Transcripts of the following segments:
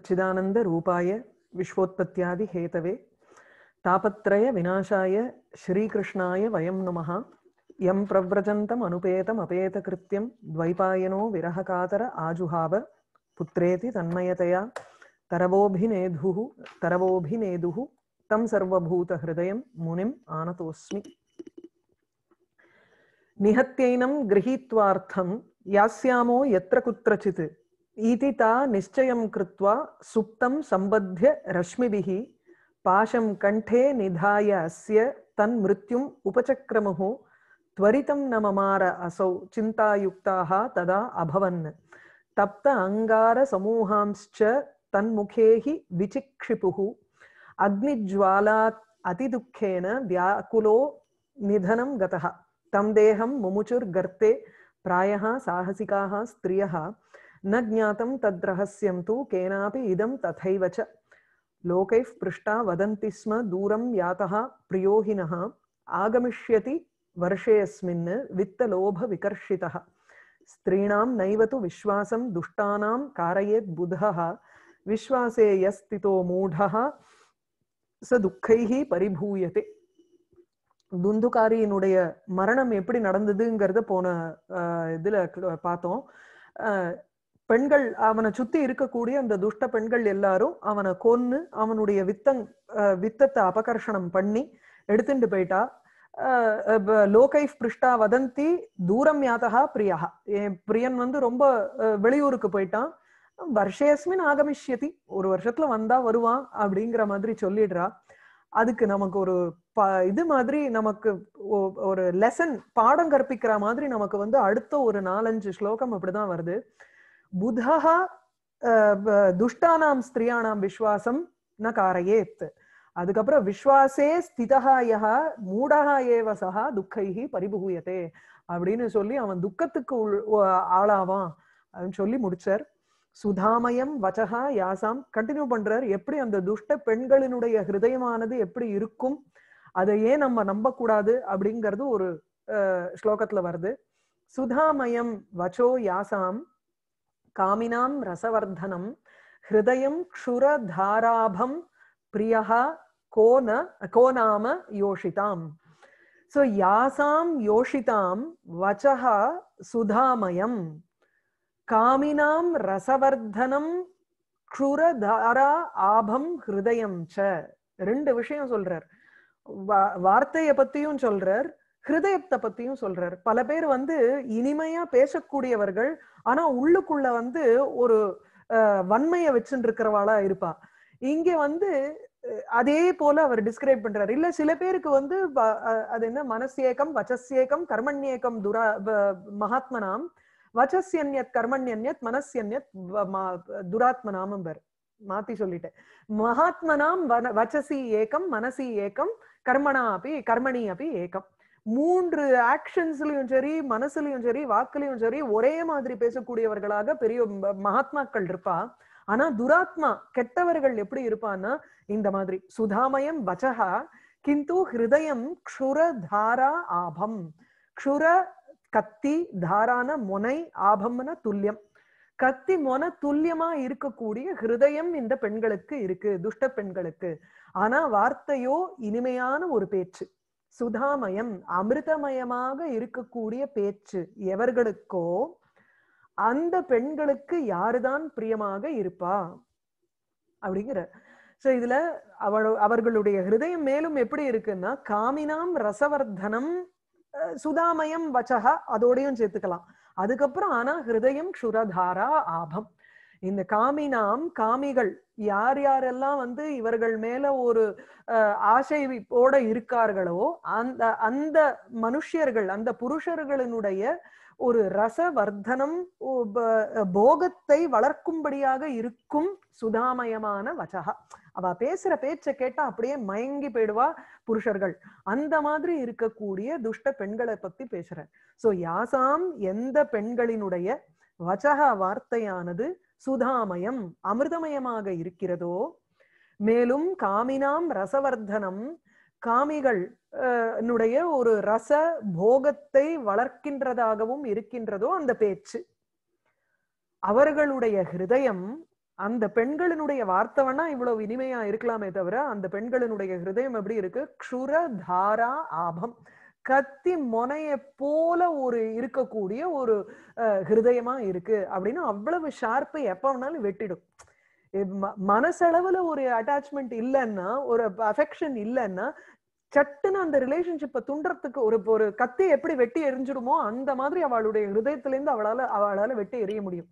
சச்சிதானந்த ரூபாய விஸ்வோத்பத்தியாதி ஹேதவே தாபத்ரய விநாசாய ஸ்ரீகிருஷ்ணாய வயம் நமஹா எம் பிரவ்ரஜந்தம் அனுபேதம் அபேதகிருத்தியம் துவைபாயனோ விரககாதர ஆஜுஹாவ புத்திரேதி தன்மயதையா தரவோபிநேதுः தரவோபிநேதுः தம் சர்வபூதஹயம் முனிம் ஆனதோஸ்மி நிஹத்தியைனம் கிரகீத்வார்த்தம் யாஸ்யாமோ எத்திர குத்திரச்சித் इति ता निश्चयं कृत्वा सुप्तं सम्बध्य रश्मिभिः पाशं कण्ठे निधाय अस्य तन्मृत्युम् उपचक्रमुः त्वरितं न ममार असौ चिन्तायुक्ताः तदा अभवन् तप्त अङ्गारसमूहांश्च तन्मुखे हि विचिक्षिपुः अग्निज्वालात् अतिदुःखेन व्याकुलो निधनं गतः तं देहं मुमुचुर्गर्ते प्रायः साहसिकाः स्त्रियः न ज्ञातं तद्रहस्यं तु केनापि इदं तथैव च लोकैः पृष्टा वदन्ति स्म दूरं यातः प्रियो हिनः आगमिष्यति वर्षेऽस्मिन् वित्तलोभविकर्षितः स्त्रीणां नैव तु विश्वासं दुष्टानां कारयेत् बुधः विश्वासे यस्तितो मूढः स துக்கைஹி பரிபூயத்தை துந்துகாரியினுடைய மரணம் எப்படி நடந்ததுங்கிறத போன இதில் பார்த்தோம் பெண்கள் அவனை சுத்தி இருக்கக்கூடிய அந்த துஷ்ட பெண்கள் எல்லாரும் அவனை கொன்னு அவனுடைய வித்தங் வித்தத்தை அபகர்ஷணம் பண்ணி எடுத்துட்டு போயிட்டா லோகை பிருஷ்டா வதந்தி தூரம் யாதகா பிரியா என் பிரியன் வந்து ரொம்ப வெளியூருக்கு போயிட்டான் வருஷேஸ்மின் ஆகமிஷ்யதி ஒரு வருஷத்துல வந்தா வருவான் அப்படிங்கிற மாதிரி சொல்லிடுறா அதுக்கு நமக்கு ஒரு ப இது மாதிரி நமக்கு ஒரு லெசன் பாடம் கற்பிக்கிற மாதிரி நமக்கு வந்து அடுத்த ஒரு நாலஞ்சு ஸ்லோகம் அப்படிதான் வருது बुधः துஷ்டானாம் ஸ்திரியானாம் விஸ்வாசம் ந காரையேத் அதுக்கப்புறம் விஸ்வாசே ஸ்திதா யா மூடா ஏவ சகா துக்கைஹி பரிபூயத்தே அப்படின்னு சொல்லி அவன் துக்கத்துக்கு உள் ஆளாவான் அப்படின்னு சொல்லி முடிச்சார் சுதாமயம் வச்சகா யாசாம் கண்டினியூ பண்றார் எப்படி அந்த துஷ்ட பெண்களினுடைய ஹிருதயமானது எப்படி இருக்கும் அதை ஏன் நம்ம நம்பக்கூடாது அப்படிங்கிறது ஒரு ஸ்லோகத்துல வருது சுதாமயம் வச்சோ யாசாம் காமினாம் ரசவர்தனம் ஹிருதயம் க்ஷுரதாராபம் பிரியா கோன கோநாம யோஷிதாம் ஸோ யாசாம் யோஷிதாம் வச்சகா சுதாமயம் காமினாம் ரசவர்தனம் க்ஷுரதாரா ஆபம் ஹிருதயம் ச ரெண்டு விஷயம் சொல்றார் வார்த்தையை பத்தியும் சொல்றார் ஹிருதயத்தை பத்தியும் சொல்றார் பல பேர் வந்து இனிமையா பேசக்கூடியவர்கள் ஆனா உள்ளுக்குள்ள வந்து ஒரு வன்மைய வச்சுட்டு இருக்கிறவாளா இருப்பா இங்க வந்து அதே போல அவர் டிஸ்கிரைப் பண்றாரு இல்ல சில பேருக்கு வந்து அது என்ன மனசியேக்கம் வச்சசியேக்கம் கர்மண்யேக்கம் துரா மகாத்மனாம் வச்சசியன்யத் கர்மண்யன்யத் மனசியன்யத் துராத்மனாமும் பேர் மாத்தி சொல்லிட்டேன் மகாத்மனாம் வச்சசி ஏக்கம் மனசி ஏக்கம் கர்மணா அப்படி கர்மணி அப்படி ஏக்கம் மூன்று ஆக்ஷன்ஸ்லயும் சரி மனசுலயும் சரி வாக்குலயும் சரி ஒரே மாதிரி பேசக்கூடியவர்களாக பெரிய மகாத்மாக்கள் இருப்பா ஆனா துராத்மா கெட்டவர்கள் எப்படி இருப்பான்னா இந்த மாதிரி சுதாமயம் வச்சகா கிந்து ஹிருதயம் க்ஷுர தாரா ஆபம் க்ஷுர கத்தி தாரான முனை ஆபம்ன துல்லியம் கத்தி மொன துல்லியமா இருக்கக்கூடிய ஹிருதயம் இந்த பெண்களுக்கு இருக்கு துஷ்ட பெண்களுக்கு ஆனா வார்த்தையோ இனிமையான ஒரு பேச்சு சுதாமயம் அமிர்தமயமாக இருக்கக்கூடிய பேச்சு எவர்களுக்கோ அந்த பெண்களுக்கு யாருதான் பிரியமாக இருப்பா அப்படிங்கிற சோ இதுல அவள் அவர்களுடைய ஹிருதயம் மேலும் எப்படி இருக்குன்னா காமினாம் ரசவர்தனம் சுதாமயம் வச்சகா அதோடையும் சேர்த்துக்கலாம் அதுக்கப்புறம் ஆனா ஹிருதயம் ஷுரதாரா ஆபம் இந்த காமினாம் காமிகள் யார் யாரெல்லாம் வந்து இவர்கள் மேல ஒரு ஆசைவிப்போட இருக்கார்களோ அந்த அந்த மனுஷியர்கள் அந்த புருஷர்களினுடைய ஒரு ரசவர்தனம் போகத்தை வளர்க்கும்படியாக இருக்கும் சுதாமயமான வச்சகா அவ பேசுற பேச்சை கேட்டா அப்படியே மயங்கி போயிடுவா புருஷர்கள் அந்த மாதிரி இருக்கக்கூடிய துஷ்ட பெண்களை பத்தி பேசுறேன் சோ யாசாம் எந்த பெண்களினுடைய வச்சகா வார்த்தையானது சுதாமயம் அமிர்தமயமாக இருக்கிறதோ மேலும் காமினாம் ரசவர்தனம் காமிகள் என்னுடைய ஒரு ரச போகத்தை வளர்க்கின்றதாகவும் இருக்கின்றதோ அந்த பேச்சு அவர்களுடைய ஹிருதயம் அந்த பெண்களினுடைய வார்த்தவனா இவ்வளவு இனிமையா இருக்கலாமே தவிர அந்த பெண்களினுடைய ஹிருதயம் எப்படி இருக்கு க்ஷுர தாரா ஆபம் கத்தி முனைய போல ஒரு இருக்கக்கூடிய ஒரு ஹிருதயமா இருக்கு அப்படின்னு அவ்வளவு ஷார்ப்பை எப்ப வேணாலும் வெட்டிடும் மனசளவுல ஒரு அட்டாச்மெண்ட் இல்லைன்னா ஒரு அஃபெக்ஷன் இல்லைன்னா சட்டுன்னு அந்த ரிலேஷன்ஷிப்பை துண்டுறதுக்கு ஒரு ஒரு கத்தி எப்படி வெட்டி எரிஞ்சிடுமோ அந்த மாதிரி அவளுடைய இருந்து அவளால அவளால வெட்டி எரிய முடியும்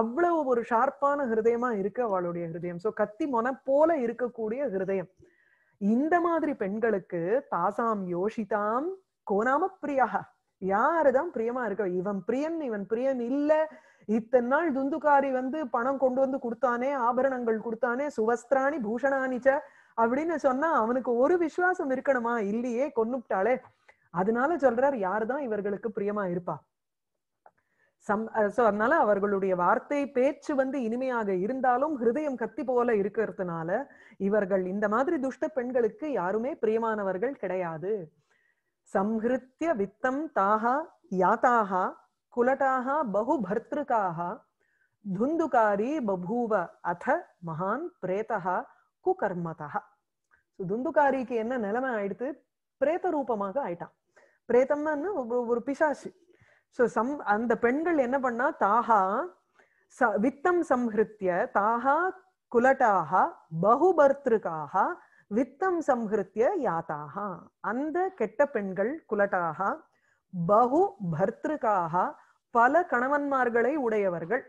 அவ்வளவு ஒரு ஷார்ப்பான ஹிருதயமா இருக்கு அவளுடைய ஹிருதயம் சோ கத்தி மொன போல இருக்கக்கூடிய ஹிருதயம் இந்த மாதிரி பெண்களுக்கு தாசாம் யோசிதாம் கோனாம பிரியாக யாருதான் பிரியமா இருக்க இவன் பிரியன் இவன் பிரியன் இல்ல இத்தனை நாள் துந்துக்காரி வந்து பணம் கொண்டு வந்து கொடுத்தானே ஆபரணங்கள் கொடுத்தானே சுவஸ்திராணி பூஷணானிச்ச அப்படின்னு சொன்னா அவனுக்கு ஒரு விசுவாசம் இருக்கணுமா இல்லையே கொன்னுட்டாளே அதனால சொல்றாரு யாருதான் இவர்களுக்கு பிரியமா இருப்பா சம் அதனால அவர்களுடைய வார்த்தை பேச்சு வந்து இனிமையாக இருந்தாலும் ஹிருதயம் கத்தி போல இருக்கிறதுனால இவர்கள் இந்த மாதிரி துஷ்ட பெண்களுக்கு யாருமே பிரியமானவர்கள் கிடையாது சம்ஹிருத்திய வித்தம் தாகா யாத்தாகா குலட்டாகா பகு பர்திருக்காக துந்துகாரி பபூவ அத மகான் பிரேதகா குகர்மதா ஸோ துந்துகாரிக்கு என்ன நிலைமை ஆயிடுத்து பிரேத ரூபமாக ஆயிட்டான் பிரேத்தம்னா ஒரு பிசாசு ஸோ சம் அந்த பெண்கள் என்ன பண்ணா தாகா ச வித்தம் சம்ஹிருத்திய தாகா குலட்டாக பகுபர்த்திருக்காக வித்தம் சம்ஹிருத்திய யாத்தாக அந்த கெட்ட பெண்கள் குலட்டாக பகு பர்த்திருக்காக பல கணவன்மார்களை உடையவர்கள்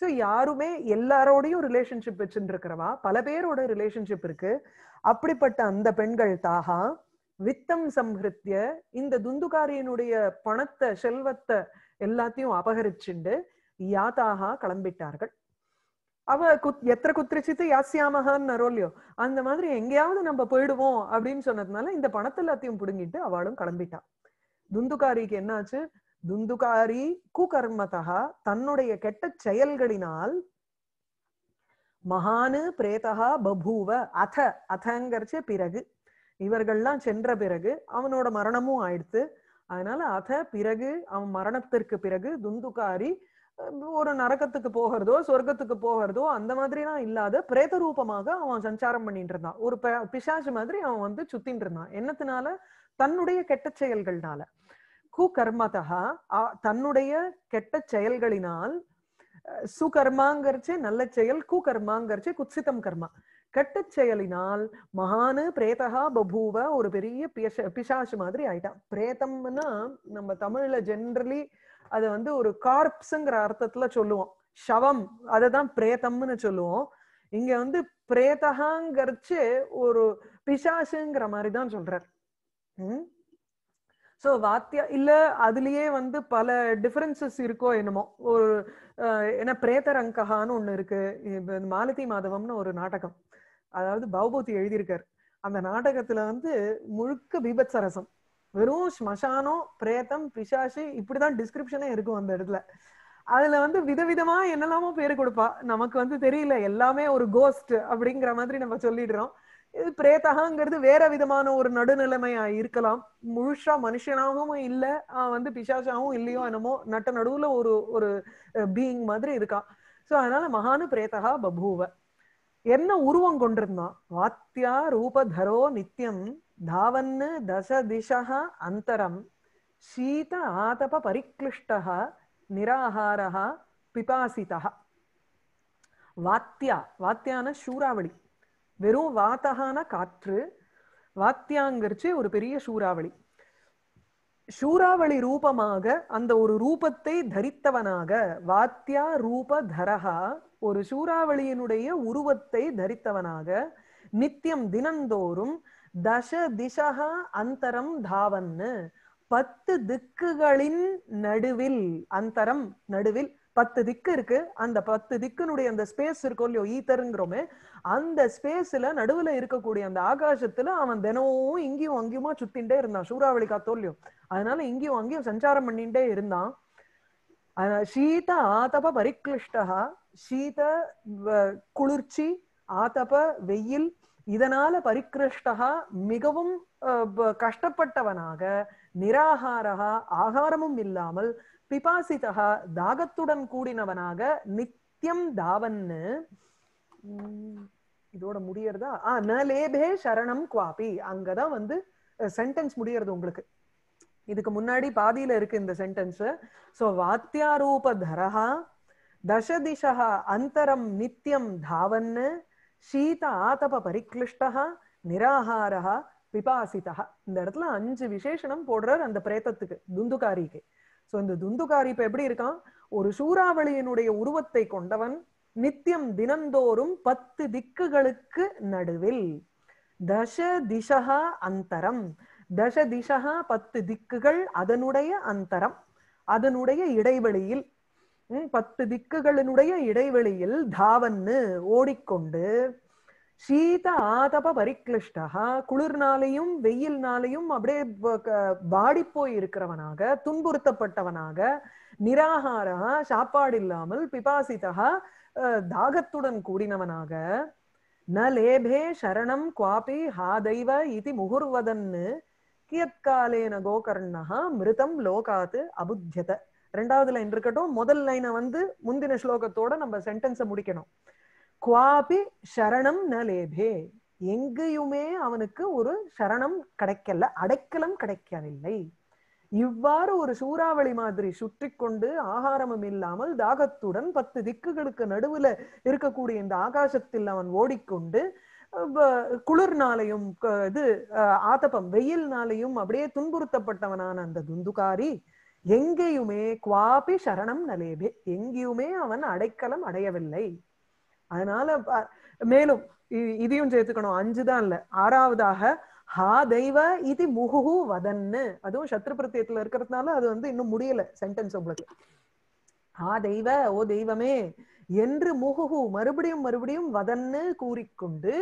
ஸோ யாருமே எல்லாரோடையும் ரிலேஷன்ஷிப் வச்சுருக்கிறவா பல பேரோட ரிலேஷன்ஷிப் இருக்கு அப்படிப்பட்ட அந்த பெண்கள் தாகா வித்தம் சம்ஹிருத்திய இந்த துந்துகாரியனுடைய பணத்தை செல்வத்தை எல்லாத்தையும் அபகரிச்சுண்டு யாத்தாக கிளம்பிட்டார்கள் அவ குத் எத்த குத்திரிச்சிட்டு யாசியாமகான்னு நரோல்லையோ அந்த மாதிரி எங்கேயாவது நம்ம போயிடுவோம் அப்படின்னு சொன்னதுனால இந்த பணத்தை எல்லாத்தையும் பிடுங்கிட்டு அவளும் கிளம்பிட்டான் துந்துகாரிக்கு என்னாச்சு துந்துகாரி குகர்மதா தன்னுடைய கெட்ட செயல்களினால் மகானு பிரேதகா பபூவ அத அதங்கரிச்ச பிறகு இவர்கள்லாம் சென்ற பிறகு அவனோட மரணமும் ஆயிடுத்து அதனால அத பிறகு அவன் மரணத்திற்கு பிறகு துந்துகாரி ஒரு நரக்கத்துக்கு போகிறதோ சொர்க்கத்துக்கு போகிறதோ அந்த மாதிரிலாம் இல்லாத பிரேத ரூபமாக அவன் சஞ்சாரம் பண்ணிட்டு இருந்தான் ஒரு பிசாசு மாதிரி அவன் வந்து சுத்தின்னு இருந்தான் என்னத்தினால தன்னுடைய கெட்ட செயல்கள்னால குகர்மதா தன்னுடைய கெட்ட செயல்களினால் சுகர்மாங்கிறச்சே நல்ல செயல் குகர்மாங்கிறச்சே குத்சிதம் கர்மா கெட்ட செயலினால் மகானு பிரேதகா பபூவ ஒரு பெரிய பிஷ பிசாசு மாதிரி ஆயிட்டான் பிரேதம்னா நம்ம தமிழ்ல ஜென்ரலி அது வந்து ஒரு கார்ப்ஸுங்கிற அர்த்தத்துல சொல்லுவோம் சவம் அதை தான் பிரேதம்னு சொல்லுவோம் இங்க வந்து பிரேதகாங்கிறச்சு ஒரு பிசாசுங்கிற மாதிரிதான் சொல்றார் சோ ஸோ வாத்தியா இல்ல அதுலயே வந்து பல டிஃப்ரென்சஸ் இருக்கோ என்னமோ ஒரு ஏன்னா பிரேதரங்ககான்னு ஒண்ணு இருக்கு மாலதி மாதவம்னு ஒரு நாடகம் அதாவது பௌபூதி எழுதியிருக்காரு அந்த நாடகத்துல வந்து முழுக்க சரசம் வெறும் ஸ்மசானம் பிரேத்தம் பிசாசு இப்படிதான் டிஸ்கிரிப்ஷனே இருக்கும் அந்த இடத்துல அதுல வந்து விதவிதமா என்னெல்லாமோ பேர் கொடுப்பா நமக்கு வந்து தெரியல எல்லாமே ஒரு கோஸ்ட் அப்படிங்கிற மாதிரி நம்ம சொல்லிடுறோம் இது பிரேத்தகங்கிறது வேற விதமான ஒரு நடுநிலைமையா இருக்கலாம் முழுஷா மனுஷனாகவும் இல்லை வந்து பிசாசாகவும் இல்லையோ என்னமோ நட்ட நடுவுல ஒரு ஒரு பீயிங் மாதிரி இருக்கான் ஸோ அதனால மகானு பிரேத்தகா பபூவை என்ன உருவம் கொண்டிருந்தான் வாத்தியா ரூபதரோ நித்தியம் தாவன்னு தச திசா அந்தரம் சீத ஆதப பரிக்ளிஷ்டா நிராகாரா பிபாசிதா வாத்தியா வாத்தியான சூறாவளி வெறும் வாத்தகான காற்று வாத்தியாங்கிறச்சு ஒரு பெரிய சூறாவளி சூறாவளி ரூபமாக அந்த ஒரு ரூபத்தை தரித்தவனாக வாத்தியா ரூப தரஹா ஒரு சூறாவளியினுடைய உருவத்தை தரித்தவனாக நித்தியம் தினந்தோறும் தச திசகா அந்தரம் தாவன்னு பத்து திக்குகளின் நடுவில் அந்தரம் நடுவில் பத்து திக்கு இருக்கு அந்த பத்து திக்குனுடைய அந்த ஸ்பேஸ் இருக்கோ இல்லையோ ஈத்தருங்கிறோமே அந்த ஸ்பேஸ்ல நடுவுல இருக்கக்கூடிய அந்த ஆகாசத்துல அவன் தினமும் இங்கேயும் அங்கேயுமா சுத்தின்ண்டே இருந்தான் சூறாவளி இல்லையோ அதனால இங்கேயும் அங்கேயும் சஞ்சாரம் பண்ணிட்டே இருந்தான் சீத ஆதப பரிக்ளிஷ்டா சீத குளிர்ச்சி ஆதப வெயில் இதனால பரிக்ரிஷ்டா மிகவும் கஷ்டப்பட்டவனாக நிராகாரா ஆகாரமும் இல்லாமல் பிபாசிதா தாகத்துடன் கூடினவனாக நித்தியம் தாவன்னு இதோட முடியறதா ஆஹ் ந லேபே சரணம் குவாபி அங்கதான் வந்து சென்டென்ஸ் முடியறது உங்களுக்கு இதுக்கு முன்னாடி பாதியில இருக்கு இந்த சென்டென்ஸ் சோ வாத்தியாரூப தரஹா தசதிஷா அந்தரம் நித்தியம் தாவன்னு சீத ஆதப பரிக்ளிஷ்டா நிராகாரா பிபாசிதா இந்த இடத்துல அஞ்சு விசேஷனம் போடுறார் அந்த பிரேத்தத்துக்கு துந்துகாரிக்கு சோ இந்த துந்துகாரி இப்ப எப்படி இருக்கான் ஒரு சூறாவளியினுடைய உருவத்தை கொண்டவன் நித்தியம் தினந்தோறும் பத்து திக்குகளுக்கு நடுவில் தச திசா அந்தரம் தச திசகா பத்து திக்குகள் அதனுடைய அந்தரம் அதனுடைய இடைவெளியில் பத்து திக்குகளினுடைய இடைவெளியில் தாவன்னு ஓடிக்கொண்டு சீத ஆதப பரிக்ளிஷ்டா குளிர்னாலையும் வெயில்னாலையும் அப்படியே வாடி போய் இருக்கிறவனாக துன்புறுத்தப்பட்டவனாக நிராகாரா சாப்பாடு இல்லாமல் பிபாசிதா தாகத்துடன் கூடினவனாக ந லேபே சரணம் குவாபி ஹாதைவ இது முகுர்வதன்னு கியத்காலேன கோகர்ணா மிருதம் லோகாத்து அபுத்தியத ரெண்டாவது லைன் இருக்கட்டும் முதல் லைனை வந்து முந்தின ஸ்லோகத்தோட நம்ம சென்டென்ஸை முடிக்கணும் குவாபி சரணம் ந லேபே எங்கேயுமே அவனுக்கு ஒரு சரணம் கிடைக்கல அடைக்கலம் கிடைக்கவில்லை இவ்வாறு ஒரு சூறாவளி மாதிரி சுற்றி கொண்டு ஆகாரமும் இல்லாமல் தாகத்துடன் பத்து திக்குகளுக்கு நடுவுல இருக்கக்கூடிய இந்த ஆகாசத்தில் அவன் ஓடிக்கொண்டு குளிர்னாலையும் இது ஆத்தப்பம் வெயில்னாலையும் அப்படியே துன்புறுத்தப்பட்டவனான அந்த துந்துகாரி எங்கேயுமே குவாபி சரணம் நலேபே எங்கேயுமே அவன் அடைக்கலம் அடையவில்லை அதனால மேலும் இதையும் சேர்த்துக்கணும் அஞ்சுதான் இல்ல ஆறாவதாக ஹா தெய்வ இது முகுஹு வதன்னு அதுவும் சத்ரு பிரத்தியத்துல இருக்கிறதுனால அது வந்து இன்னும் முடியல சென்டென்ஸ் உங்களுக்கு ஹா தெய்வ ஓ தெய்வமே என்று முகுஹு மறுபடியும் மறுபடியும் வதன்னு கூறிக்கொண்டு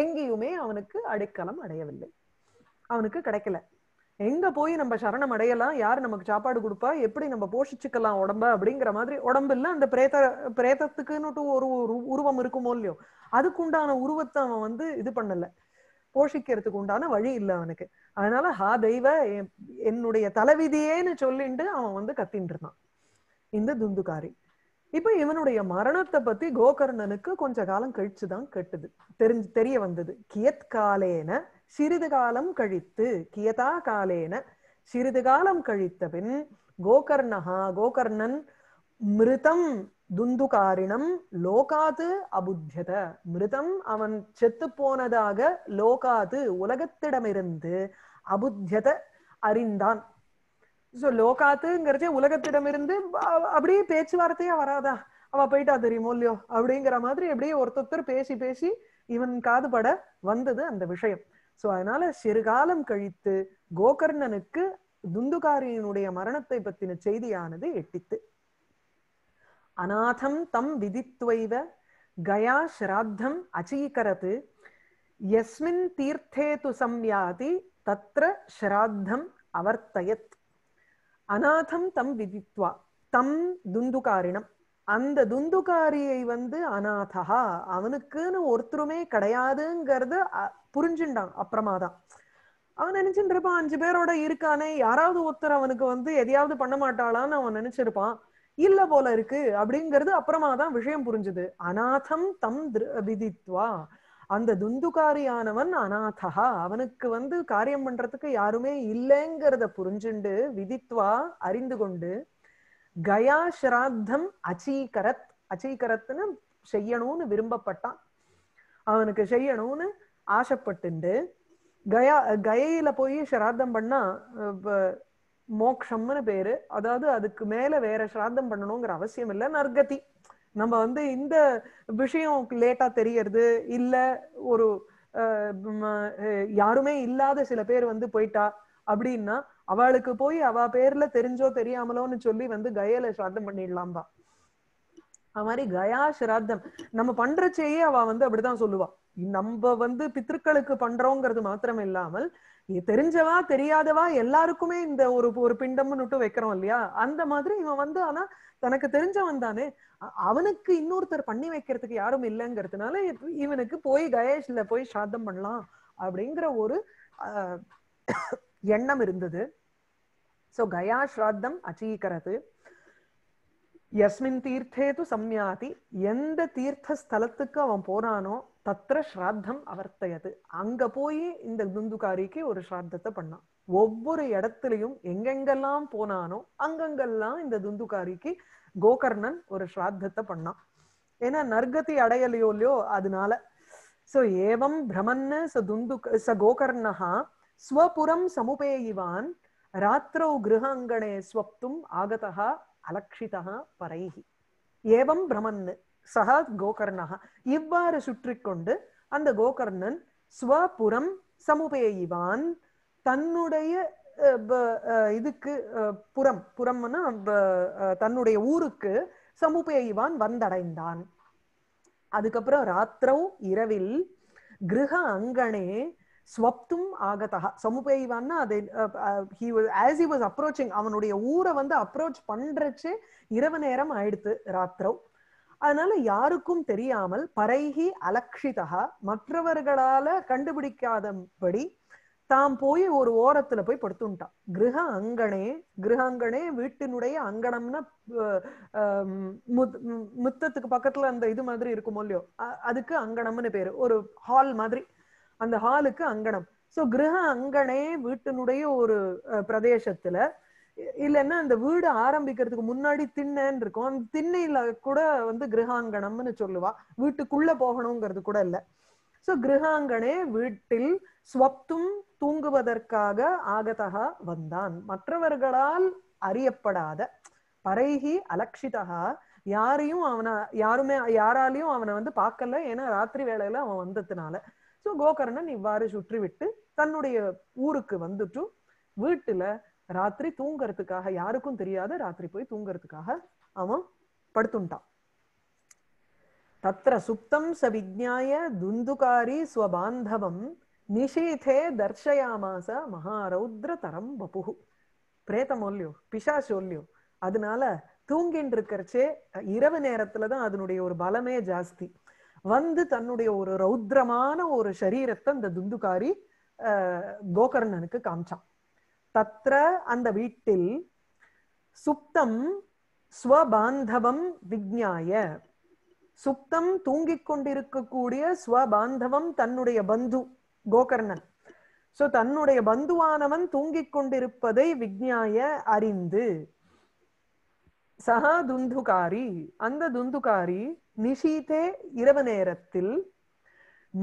எங்கேயுமே அவனுக்கு அடைக்கலம் அடையவில்லை அவனுக்கு கிடைக்கல எங்க போய் நம்ம சரணம் அடையலாம் யார் நமக்கு சாப்பாடு கொடுப்பா எப்படி நம்ம போஷிச்சுக்கலாம் உடம்ப அப்படிங்கிற மாதிரி உடம்பு இல்ல அந்த பிரேத பிரேதத்துக்குன்னுட்டு ஒரு உருவம் இருக்குமோ இல்லையோ அதுக்குண்டான உருவத்தை அவன் வந்து இது பண்ணல போஷிக்கிறதுக்கு உண்டான வழி இல்லை அவனுக்கு அதனால ஹா தெய்வ என்னுடைய தலைவிதியேன்னு சொல்லிட்டு அவன் வந்து கத்தின்னு இருந்தான் இந்த துந்துகாரி இப்ப இவனுடைய மரணத்தை பத்தி கோகர்ணனுக்கு கொஞ்ச காலம் கழிச்சுதான் கெட்டுது தெரிஞ்சு தெரிய வந்தது கியத் காலேன சிறிது காலம் கழித்து கியதா காலேன சிறிது காலம் கழித்த பின் கோகர்ணஹா கோகர்ணன் மிருதம் துந்துகாரினம் லோகாது அபுத்தியத மிருதம் அவன் செத்து போனதாக லோகாது உலகத்திடமிருந்து அபுத்தியத அறிந்தான் சோ லோகாத்துங்கிறதே உலகத்திடமிருந்து அப்படியே பேச்சுவார்த்தையா வராதா அவ போயிட்டா தெரியுமோ இல்லையோ அப்படிங்கிற மாதிரி எப்படியே ஒருத்தொத்தர் பேசி பேசி இவன் காதுபட வந்தது அந்த விஷயம் சோ அதனால சிறுகாலம் கழித்து கோகர்ணனுக்கு துந்துகாரியனுடைய மரணத்தை பத்தின செய்தியானது எட்டித்து அநாதம் தம் விதித்துவைவ கயா ஸ்ராத்தம் அச்சீகரத்து எஸ்மின் தீர்த்தே து சம்யாதி தத்ர ஸ்ராத்தம் அவர்த்தயத் அநாதம் தம் விதித்வா தம் துந்துகாரினம் அந்த துந்துகாரியை வந்து அநாதா அவனுக்குன்னு ஒருத்தருமே கிடையாதுங்கிறது புரிஞ்சுண்டான் அப்புறமாதான் அவன் இருப்பான் அஞ்சு பேரோட இருக்கானே யாராவது ஒருத்தர் அவனுக்கு வந்து எதையாவது பண்ண மாட்டாளான்னு அவன் நினைச்சிருப்பான் இல்ல போல இருக்கு அப்படிங்கிறது அப்புறமா தான் விஷயம் புரிஞ்சுது அநாதம் தம் விதித்வா அந்த துந்துகாரியானவன் அநாதா அவனுக்கு வந்து காரியம் பண்றதுக்கு யாருமே இல்லைங்கிறத புரிஞ்சுண்டு விதித்வா அறிந்து கொண்டு கயா ஸ்ராத்தம் அச்சீகரத் அச்சீகரத்னு செய்யணும்னு விரும்பப்பட்டான் அவனுக்கு செய்யணும்னு ஆசைப்பட்டுண்டு கயா கயையில போய் ஸ்ராத்தம் பண்ணா மோக்ஷம்னு பேரு அதாவது அதுக்கு மேல வேற ஸ்ராத்தம் பண்ணணுங்கிற அவசியம் இல்லை நர்கதி நம்ம வந்து இந்த விஷயம் லேட்டா தெரியறது இல்ல ஒரு யாருமே இல்லாத சில பேர் வந்து போயிட்டா அப்படின்னா அவளுக்கு போய் அவ பேர்ல தெரிஞ்சோ தெரியாமலோன்னு சொல்லி வந்து கயல சிராத்தம் பண்ணிடலாம் அது மாதிரி கயா சிராதம் நம்ம பண்றச்சேயே அவ வந்து அப்படிதான் சொல்லுவா நம்ம வந்து பித்திருக்களுக்கு பண்றோங்கிறது மாத்திரம் இல்லாமல் தெரிஞ்சவா தெரியாதவா எல்லாருக்குமே இந்த ஒரு ஒரு பிண்டம்னுட்டு வைக்கிறோம் இல்லையா அந்த மாதிரி இவன் வந்து ஆனா தனக்கு தெரிஞ்சவன் தானே அவனுக்கு இன்னொருத்தர் பண்ணி வைக்கிறதுக்கு யாரும் இல்லைங்கிறதுனால இவனுக்கு போய் கயேஷ்ல போய் சாதம் பண்ணலாம் அப்படிங்கிற ஒரு எண்ணம் இருந்தது சோ கயா ஸ்ராத்தம் அச்சீகரது எஸ்மின் தீர்த்தே து சம்யாதி எந்த தீர்த்த ஸ்தலத்துக்கு அவன் போறானோ தத்திர ஸ்ராத்தம் அவர்த்தையது அங்க போய் இந்த துந்துகாரிக்கு ஒரு ஸ்ராத்தத்தை பண்ணான் ஒவ்வொரு இடத்துலயும் எங்கெங்கெல்லாம் போனானோ அங்கங்கெல்லாம் இந்த துந்துகாரிக்கு கோகர்ணன் ஒரு ஸ்ராத்தத்தை பண்ணான் ஏன்னா நர்கதி அடையலையோ இல்லையோ அதனால சோ ஏவம் பிரமன்னு ச துந்து ச கோகர்ணஹா ஸ்வபுரம் சமுபேயிவான் ராத்திரௌ கிருகாங்கணே ஸ்வப்தும் ஆகதா அலக்ஷிதா பரைகி ஏவம் பிரமன்னு சஹா கோகர்ணா இவ்வாறு சுற்றி கொண்டு அந்த கோகர்ணன் ஸ்வபுரம் சமுபேயிவான் தன்னுடைய இதுக்கு புறம் புறம்னா தன்னுடைய ஊருக்கு சமுபேயிவான் வந்தடைந்தான் அதுக்கப்புறம் ராத்திரவு இரவில் கிரக அங்கனே ஸ்வப்தும் ஆகதா சமுபேயிவான்னா அதை he as he was approaching அவனுடைய ஊரை வந்து அப்ரோச் பண்றச்சு இரவு நேரம் ஆயிடுத்து ராத்திரவு அதனால யாருக்கும் தெரியாமல் பரைகி அலட்சிதா மற்றவர்களால கண்டுபிடிக்காதபடி தாம் போய் ஒரு ஓரத்துல போய் படுத்துட்டான் கிரக அங்கனே கிரக அங்கனே வீட்டினுடைய அங்கனம்னா முத்தத்துக்கு பக்கத்துல அந்த இது மாதிரி இருக்குமோ இல்லையோ அதுக்கு அங்கனம்னு பேரு ஒரு ஹால் மாதிரி அந்த ஹாலுக்கு அங்கனம் சோ கிரக அங்கனே வீட்டினுடைய ஒரு பிரதேசத்துல இல்லைன்னா அந்த வீடு ஆரம்பிக்கிறதுக்கு முன்னாடி திண்ணன்னு இருக்கும் அந்த திண்ணையில கூட வந்து கிரகாங்கணம்னு சொல்லுவா வீட்டுக்குள்ள போகணுங்கிறது கூட இல்ல சோ கிரகாங்கனே வீட்டில் ஸ்வப்தும் தூங்குவதற்காக ஆகதகா வந்தான் மற்றவர்களால் அறியப்படாத பரைகி அலட்சிதகா யாரையும் அவனை யாருமே யாராலையும் அவனை வந்து பார்க்கல ஏன்னா ராத்திரி வேலையில அவன் வந்ததுனால சோ கோகர்ணன் இவ்வாறு சுற்றி விட்டு தன்னுடைய ஊருக்கு வந்துட்டு வீட்டுல ராத்திரி தூங்கறதுக்காக யாருக்கும் தெரியாத ராத்திரி போய் தூங்கறதுக்காக அவன் படுத்துட்டான் தத்திர சுப்தம் ச விஜ்ஞாய துந்துகாரி ஸ்வபாந்தவம் நிஷீதே தர்ஷயாமாச மகாரௌத்ர தரம் ஒல்லியோ பிரேதமோல்யோ ஒல்லியோ அதனால தூங்கின் இருக்கிறச்சே இரவு நேரத்துலதான் அதனுடைய ஒரு பலமே ஜாஸ்தி வந்து தன்னுடைய ஒரு ரௌத்ரமான ஒரு சரீரத்தை இந்த துந்துகாரி கோகர்ணனுக்கு காமிச்சான் தத்ர அந்த வீட்டில் சுப்தம் ஸ்வபாந்தவம் விஜ்ஞாய சுப்தம் தூங்கிக் கொண்டிருக்கக்கூடிய ஸ்வபாந்தவம் தன்னுடைய பந்து கோகர்ணன் சோ தன்னுடைய பந்துவானவன் தூங்கிக் கொண்டிருப்பதை விஜ்ஞாய அறிந்து சகா துந்துகாரி அந்த துந்துகாரி நிஷீதே இரவு நேரத்தில்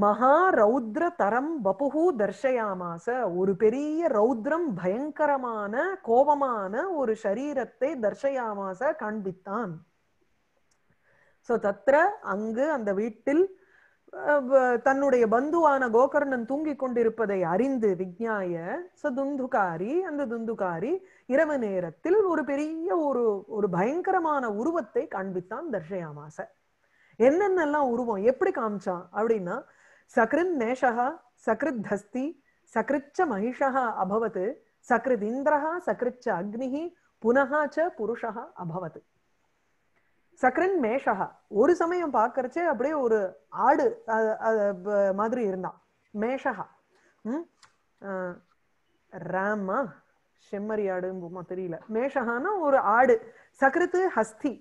மகா ரௌத்ர தரம் வபுகு தர்ஷயாமாச ஒரு பெரிய ரௌத்ரம் பயங்கரமான கோபமான ஒரு சரீரத்தை தர்ஷயாமாச காண்பித்தான் சோ தத்ர அங்கு அந்த வீட்டில் தன்னுடைய பந்துவான கோகர்ணன் தூங்கி கொண்டிருப்பதை அறிந்து விஜ்ஞாய சோ துந்துகாரி அந்த துந்துகாரி இரவு நேரத்தில் ஒரு பெரிய ஒரு ஒரு பயங்கரமான உருவத்தை காண்பித்தான் தர்ஷயாமாச என்னென்னலாம் உருவம் எப்படி காமிச்சான் அப்படின்னா சகிருத் सकृन्नेशः सकृद्धस्ति सकृच्च அபவத் अभवत् सकृदिन्द्रः सकृच्च अग्निः புனக ச புருஷா அபவத் சக்ரன் மேஷா ஒரு சமயம் பார்க்கறச்சே அப்படியே ஒரு ஆடு மாதிரி இருந்தான் மேஷா ராமா செம்மறி ஆடுமா தெரியல மேஷகானா ஒரு ஆடு சக்ருத்து ஹஸ்தி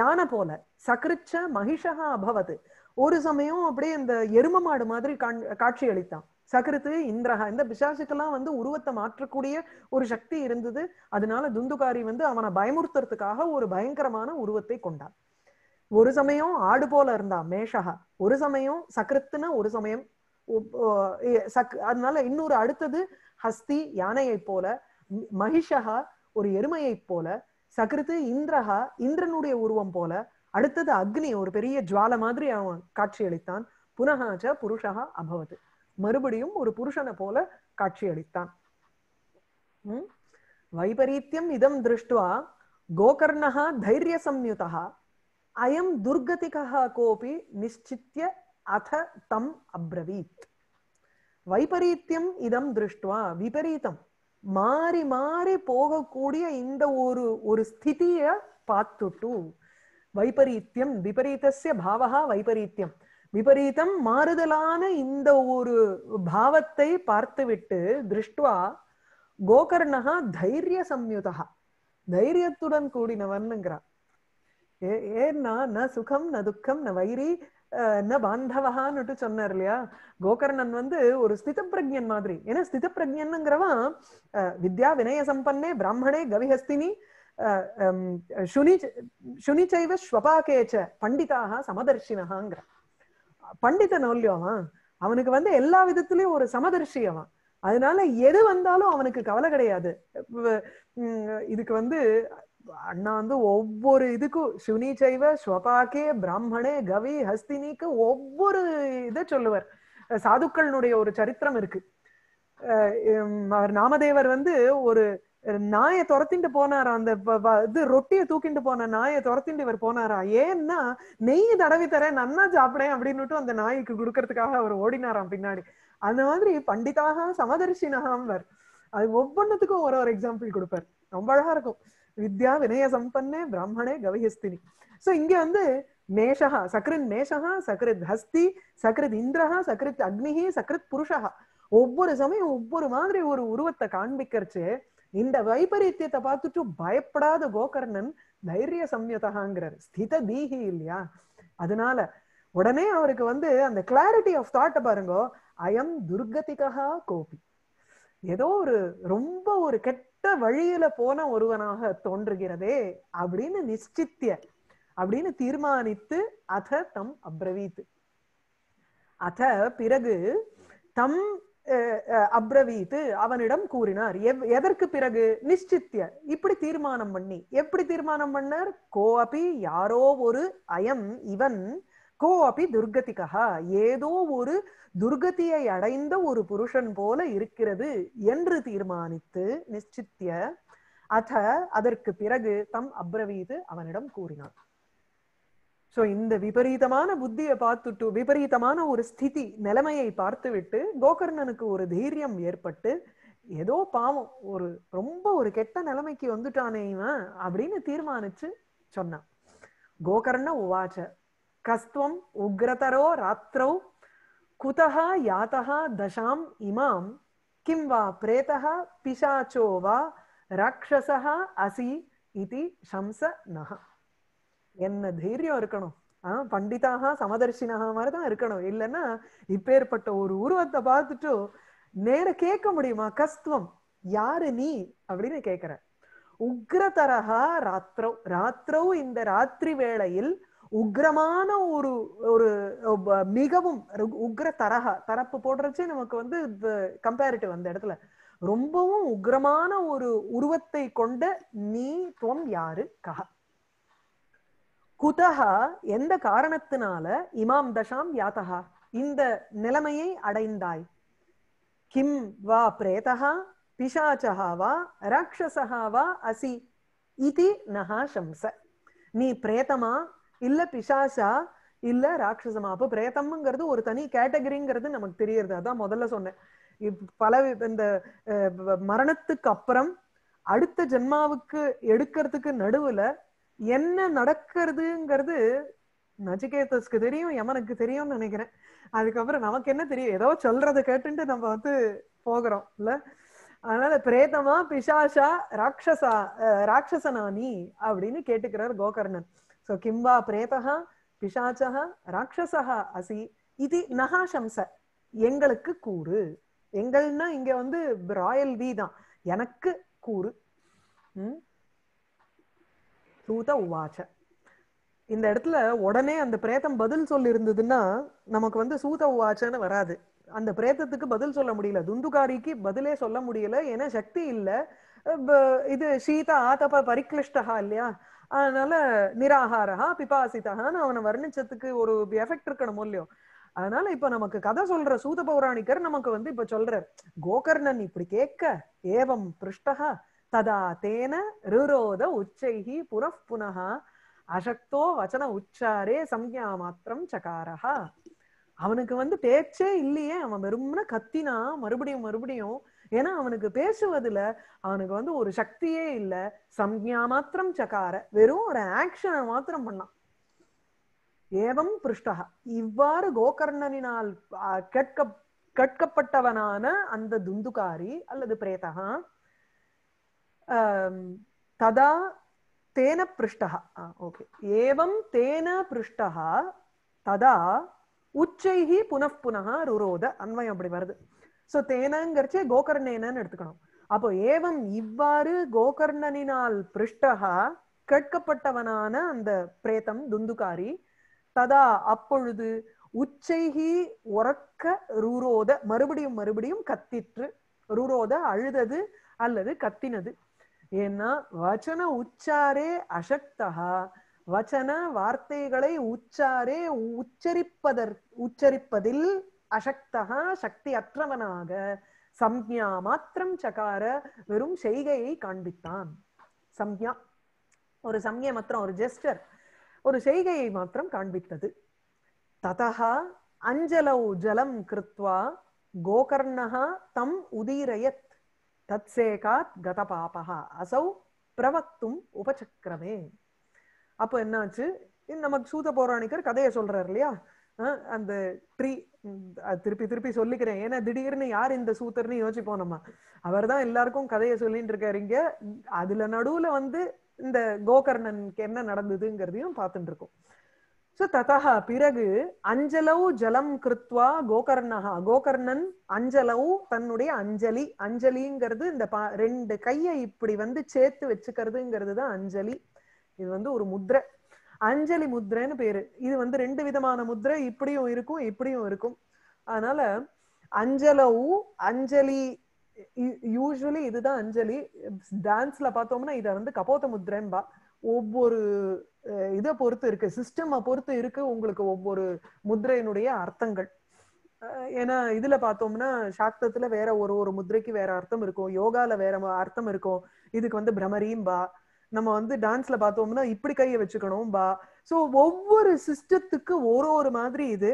யானை போல சக்ருச்ச மகிஷகா அபவத் ஒரு சமயம் அப்படியே இந்த எரும மாடு மாதிரி காட்சி அளித்தான் சகிருத்து இந்திரஹா இந்த பிசாசுக்கெல்லாம் வந்து உருவத்தை மாற்றக்கூடிய ஒரு சக்தி இருந்தது அதனால துந்துகாரி வந்து அவனை பயமுறுத்துறதுக்காக ஒரு பயங்கரமான உருவத்தை கொண்டான் ஒரு சமயம் ஆடு போல இருந்தான் மேஷகா ஒரு சமயம் சக்கரத்துன்னு ஒரு சமயம் சக் அதனால இன்னொரு அடுத்தது ஹஸ்தி யானையைப் போல மகிஷகா ஒரு எருமையைப் போல சக்கரத்து இந்திரஹா இந்திரனுடைய உருவம் போல அடுத்தது அக்னி ஒரு பெரிய ஜுவால மாதிரி அவன் காட்சி அளித்தான் புனகாச்ச புருஷா அபவது மறுபடியும் ஒரு புருஷனை போல காட்சி அளித்தான் வைபரீத்தியம் இதம் திருஷ்டுவா கோகர்ணா தைரிய சம்யுதா அயம் துர்கதிகா கோபி நிச்சித்திய அத தம் அப்ரவீத் வைபரீத்தியம் இதம் திருஷ்டுவா விபரீதம் மாறி மாறி போகக்கூடிய இந்த ஒரு ஒரு ஸ்திதிய பார்த்துட்டு வைபரீத்தியம் விபரீதசிய பாவகா வைபரீத்தியம் விபரீதம் மாறுதலான இந்த ஒரு பாவத்தை பார்த்துவிட்டு திருஷ்டுவா கோகர்ணகா தைரிய சம்யுதா தைரியத்துடன் ஏ ஏன்னா ந சுகம் ந துக்கம் ந வைரி ந பாந்தவகான்னுட்டு சொன்னார் இல்லையா கோகர்ணன் வந்து ஒரு ஸ்தித பிரஜன் மாதிரி ஏன்னா ஸ்தித பிரஜன்ங்கிறவன் வித்யா வினய சம்பன்னே பிராமணே கவிஹஸ்தினி சுனிச்சைவ ஸ்வபாகேச்ச பண்டிதாக சமதர்ஷினாங்கிற பண்டித நோல்யோவன் அவனுக்கு வந்து எல்லா விதத்திலயும் ஒரு சமதர்ஷி அவன் அதனால எது வந்தாலும் அவனுக்கு கவலை கிடையாது இதுக்கு வந்து அண்ணா வந்து ஒவ்வொரு இதுக்கும் சுனிச்சைவ ஸ்வபாக்கே பிராமணே கவி ஹஸ்தினிக்கு ஒவ்வொரு இதை சொல்லுவார் சாதுக்கள்னுடைய ஒரு சரித்திரம் இருக்கு அவர் நாமதேவர் வந்து ஒரு நாயை துரத்திட்டு போனாரா அந்த இது ரொட்டிய தூக்கிட்டு போன நாயை துரத்திட்டு இவர் போனாரா ஏன்னா நெய் தடவி தரேன் நன்னா சாப்பிடேன் அப்படின்னுட்டு அந்த நாய்க்கு கொடுக்கறதுக்காக அவர் ஓடினாராம் பின்னாடி அந்த மாதிரி பண்டிதாக சமதர்ஷினகாம்வர் அது ஒவ்வொன்னத்துக்கும் ஒரு ஒரு எக்ஸாம்பிள் கொடுப்பார் ரொம்ப அழகா இருக்கும் வித்யா வினய சம்பன்னே பிராமணே கவிஹஸ்தினி சோ இங்க வந்து மேஷஹா சக்ரித் மேஷஹா சக்ரித் ஹஸ்தி சக்ரித் இந்திரஹா சக்ரித் அக்னிஹி சக்ரித் புருஷகா ஒவ்வொரு சமயம் ஒவ்வொரு மாதிரி ஒரு உருவத்தை காண்பிக்கிறச்சு இந்த வைபரீத்தியத்தை பார்த்துட்டு பயப்படாத கோகர்ணன் தைரிய சம்யதாங்கிறார் ஸ்தித தீஹி இல்லையா அதனால உடனே அவருக்கு வந்து அந்த கிளாரிட்டி ஆஃப் தாட்டை பாருங்க அயம் துர்கதிகா கோபி ஏதோ ஒரு ரொம்ப ஒரு கெட்ட வழியில போன ஒருவனாக தோன்றுகிறதே அப்படின்னு நிச்சித்திய அப்படின்னு தீர்மானித்து அத தம் அப்ரவீத் அத பிறகு தம் அப்ரவீத்து அவனிடம் கூறினார் எதற்கு பிறகு நிச்சித்திய இப்படி தீர்மானம் பண்ணி எப்படி தீர்மானம் பண்ணார் கோ அபி யாரோ ஒரு அயம் இவன் கோ அபி துர்கதிகா ஏதோ ஒரு துர்கதியை அடைந்த ஒரு புருஷன் போல இருக்கிறது என்று தீர்மானித்து நிச்சித்திய அத அதற்கு பிறகு தம் அப்ரவீது அவனிடம் கூறினான் ஸோ இந்த விபரீதமான புத்தியை பார்த்துட்டு விபரீதமான ஒரு ஸ்திதி நிலைமையை பார்த்துவிட்டு கோகர்ணனுக்கு ஒரு தைரியம் ஏற்பட்டு ஏதோ பாவம் ஒரு ரொம்ப ஒரு கெட்ட நிலைமைக்கு வந்துட்டானே இவன் அப்படின்னு தீர்மானிச்சு சொன்னான் கோகர்ண உவாச்ச கஸ்துவம் உக்ரதரோ ராத்திரௌ குதகா யாத்தகா தசாம் இமாம் கிம் வா பிரேதகா பிசாச்சோ வா ராட்சசா அசி இது சம்ச நகா என்ன தைரியம் இருக்கணும் ஆஹ் பண்டிதாக சமதர்ஷினக மாதிரிதான் இருக்கணும் இல்லைன்னா இப்பேற்பட்ட ஒரு உருவத்தை பார்த்துட்டு நேர கேட்க முடியுமா கஸ்துவம் யாரு நீ அப்படின்னு கேக்குற உக்ரதரகா ராத்திரம் ராத்திரவு இந்த ராத்திரி வேளையில் உக்ரமான ஒரு ஒரு மிகவும் உக்ர தரகா தரப்பு போடுறச்சே நமக்கு வந்து கம்பேரிட்டிவ் அந்த இடத்துல ரொம்பவும் உக்ரமான ஒரு உருவத்தை கொண்ட நீ துவம் யாரு கஹா குதஹா எந்த காரணத்தினால இமாம் தஷாம் யாத்தகா இந்த நிலைமையை அடைந்தாய் கிம் வா பிரேதஹா பிசாச்சகா வா ராட்சசகா வா அசி இதி நகா சம்ச நீ பிரேதமா இல்ல பிசாசா இல்ல ராட்சசமா அப்போ பிரேதம்ங்கிறது ஒரு தனி கேட்டகரிங்கிறது நமக்கு தெரியறது அதான் முதல்ல சொன்னேன் பல இந்த மரணத்துக்கு அப்புறம் அடுத்த ஜென்மாவுக்கு எடுக்கிறதுக்கு நடுவுல என்ன நடக்கிறதுங்கிறது நஜிகேதஸ்க்கு தெரியும் யமனுக்கு தெரியும்னு நினைக்கிறேன் அதுக்கப்புறம் நமக்கு என்ன தெரியும் ஏதோ சொல்றதை கேட்டுட்டு நம்ம வந்து போகிறோம் இல்ல அதனால பிரேதமா பிசாஷா ராட்சசா ராட்சசனா நீ அப்படின்னு கேட்டுக்கிறார் கோகர்ணன் சோ கிம்பா பிரேதகா பிசாச்சா ராட்சசா அசி இது நகாசம்ச எங்களுக்கு கூறு எங்கள்னா இங்க வந்து ராயல் வி தான் எனக்கு கூறு உம் தூத உவாச்ச இந்த இடத்துல உடனே அந்த பிரேத்தம் பதில் சொல்லி இருந்ததுன்னா நமக்கு வந்து சூத உவாச்சன்னு வராது அந்த பிரேத்தத்துக்கு பதில் சொல்ல முடியல துந்துகாரிக்கு பதிலே சொல்ல முடியல ஏன்னா சக்தி இல்லை இது சீதா ஆத்தப்ப பரிக்ளிஷ்டகா இல்லையா அதனால நிராகாரா பிபாசிதான்னு அவனை வர்ணிச்சதுக்கு ஒரு எஃபெக்ட் இருக்கணும் இல்லையோ அதனால இப்ப நமக்கு கதை சொல்ற சூத பௌராணிக்கர் நமக்கு வந்து இப்ப சொல்ற கோகர்ணன் இப்படி கேட்க ஏவம் பிருஷ்டகா ததா தேன ருரோத உச்சைஹி புனః புனः அசக்தோ வச்சன உச்சாரே சம்யா மாத்திரம் சகாரஹா அவனுக்கு வந்து பேச்சே இல்லையே அவன் வெறும்னு கத்தினா மறுபடியும் மறுபடியும் ஏன்னா அவனுக்கு பேசுவதுல அவனுக்கு வந்து ஒரு சக்தியே இல்ல சம்யா மாத்திரம் சக்கார வெறும் ஒரு ஆக்ஷனை மாத்திரம் பண்ணான் ஏவம் பிருஷ்டா இவ்வாறு கோகர்ணனினால் கேட்க கேட்கப்பட்டவனான அந்த துந்துகாரி அல்லது பிரேதகா तदा तेन पृष्टः ओके एवं तेन पृष्टः ததா உச்சைஹி புனப் புனக ருரோத அன்வயம் அப்படி வருது ஸோ தேனங்கிறச்சு கோகர்ணேனன்னு எடுத்துக்கணும் அப்போ ஏவம் இவ்வாறு கோகர்ணனினால் பிருஷ்டகா கேட்கப்பட்டவனான அந்த பிரேதம் துந்துகாரி ததா அப்பொழுது உச்சைஹி உறக்க ரூரோத மறுபடியும் மறுபடியும் கத்திற்று ரூரோத அழுதது அல்லது கத்தினது ஏன்னா வச்சன உச்சாரே அசக்தா வச்சன வார்த்தைகளை உச்சாரே உச்சரிப்பதற் உச்சரிப்பதில் அசக்தா சக்தி அற்றவனாக சம்யா மாத்திரம் சகார வெறும் செய்கையை காண்பித்தான் சம்யா ஒரு சம்ய மாத்திரம் ஒரு ஜெஸ்டர் ஒரு செய்கையை மாத்திரம் காண்பித்தது ததா அஞ்சலௌ ஜலம் கிருத்வா கோகர்ணகா தம் உதீரயத் தத்சேகாத் கதபாபா அசௌ பிரவக்தும் உபச்சக்கரமே அப்போ என்னாச்சு நமக்கு சூத பௌராணிகர் கதையை சொல்றாரு இல்லையா அந்த ட்ரீ திருப்பி திருப்பி சொல்லிக்கிறேன் ஏன்னா திடீர்னு யார் இந்த சூத்தர்னு யோசிப்போம் நம்ம அவர் தான் எல்லாருக்கும் கதையை சொல்லிட்டு இருக்காரு இங்க அதுல நடுவுல வந்து இந்த கோகர்ணனுக்கு என்ன நடந்ததுங்கிறதையும் பார்த்துட்டு இருக்கோம் சோ ததா பிறகு அஞ்சலவு ஜலம் கிருத்வா கோகர்ணஹா கோகர்ணன் அஞ்சலவு தன்னுடைய அஞ்சலி அஞ்சலிங்கிறது இந்த பா ரெண்டு கையை இப்படி வந்து சேர்த்து வச்சுக்கிறதுங்கிறது தான் அஞ்சலி இது வந்து ஒரு முத்ரை அஞ்சலி முத்ரைன்னு பேரு இது வந்து ரெண்டு விதமான முத்ரை இப்படியும் இருக்கும் இப்படியும் இருக்கும் அதனால அஞ்சலவு அஞ்சலி யூஸ்வலி இதுதான் அஞ்சலி டான்ஸ்ல பார்த்தோம்னா இதை வந்து கபோத முத்ரன்பா ஒவ்வொரு இதை பொறுத்து இருக்கு சிஸ்டமை பொறுத்து இருக்கு உங்களுக்கு ஒவ்வொரு முதிரையினுடைய அர்த்தங்கள் ஏன்னா இதுல பார்த்தோம்னா சாக்தத்துல வேற ஒரு ஒரு முதிரைக்கு வேற அர்த்தம் இருக்கும் யோகால வேற அர்த்தம் இருக்கும் இதுக்கு வந்து பிரமரீம்பா நம்ம வந்து டான்ஸ்ல பார்த்தோம்னா இப்படி கையை வச்சுக்கணும் பா ஸோ ஒவ்வொரு சிஸ்டத்துக்கு ஒரு ஒரு மாதிரி இது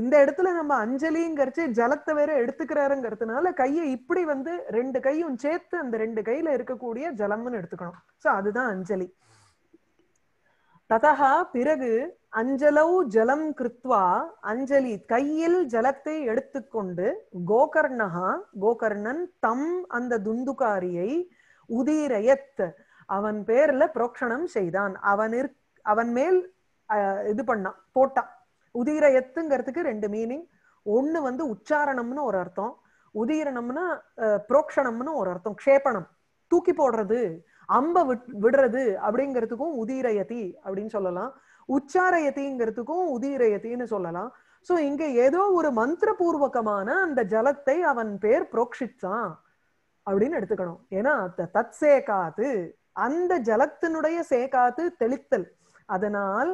இந்த இடத்துல நம்ம அஞ்சலிங்கிறச்சு ஜலத்தை வேற எடுத்துக்கிறாருங்கிறதுனால கையை இப்படி வந்து ரெண்டு கையும் சேர்த்து அந்த ரெண்டு கையில இருக்கக்கூடிய ஜலம்னு எடுத்துக்கணும் ஸோ அதுதான் அஞ்சலி ததா பிறகு அஞ்சலௌ ஜலம் கிருத்வா அஞ்சலி கையில் ஜலத்தை எடுத்துக்கொண்டு கோகர்ணகா கோகர்ணன் தம் அந்த துந்துகாரியை உதிரயத் அவன் பேர்ல புரோக்ஷணம் செய்தான் அவன் அவன் மேல் இது பண்ணான் போட்டான் உதிரயத்துங்கிறதுக்கு ரெண்டு மீனிங் ஒண்ணு வந்து உச்சாரணம்னு ஒரு அர்த்தம் உதிரணம்னா புரோக்ஷணம்னு ஒரு அர்த்தம் க்ஷேபணம் தூக்கி போடுறது அம்ப விடுறது அப்படிங்கிறதுக்கும் உதிரயதி அப்படின்னு சொல்லலாம் உச்சாரயத்திங்கிறதுக்கும் உதிரயத்தின்னு சொல்லலாம் சோ இங்க ஏதோ ஒரு மந்திரபூர்வகமான அந்த ஜலத்தை அவன் பேர் புரோக்ஷித்தான் அப்படின்னு எடுத்துக்கணும் ஏன்னா தத் சேகாத்து அந்த ஜலத்தினுடைய சேகாத்து தெளித்தல் அதனால்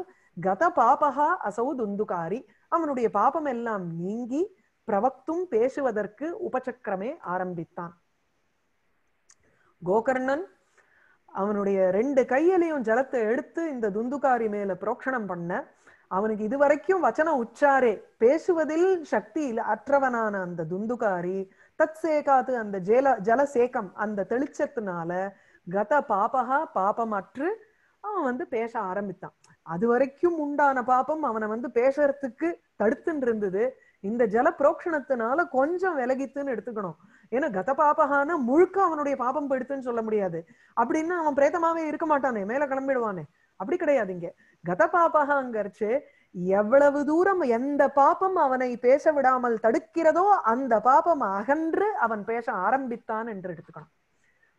கத பாபகா அசௌ துந்துகாரி அவனுடைய பாபம் எல்லாம் நீங்கி பிரவக்தும் பேசுவதற்கு உபசக்கரமே ஆரம்பித்தான் கோகர்ணன் அவனுடைய ரெண்டு கையிலையும் ஜலத்தை எடுத்து இந்த துந்துகாரி மேல புரோக்ஷணம் பண்ண அவனுக்கு இதுவரைக்கும் வச்சன உச்சாரே பேசுவதில் சக்தியில் அற்றவனான அந்த துந்துகாரி தத் சேகாது அந்த ஜேல ஜல சேகம் அந்த தெளிச்சத்தினால கத பாபகா பாபம் அற்று அவன் வந்து பேச ஆரம்பித்தான் அது வரைக்கும் உண்டான பாப்பம் அவனை வந்து பேசுறதுக்கு தடுத்துன்னு இருந்தது இந்த ஜல புரோக்ஷணத்தினால கொஞ்சம் விலகித்துன்னு எடுத்துக்கணும் ஏன்னா கத பாபகான முழுக்க அவனுடைய பாபம் படுத்துன்னு சொல்ல முடியாது அப்படின்னு அவன் பிரேதமாவே இருக்க மாட்டானே மேல கிளம்பிடுவானே அப்படி கிடையாது இங்க கத பாபகாங்கிறச்சு எவ்வளவு தூரம் எந்த பாப்பம் அவனை பேச விடாமல் தடுக்கிறதோ அந்த பாப்பம் அகன்று அவன் பேச ஆரம்பித்தான் என்று எடுத்துக்கணும்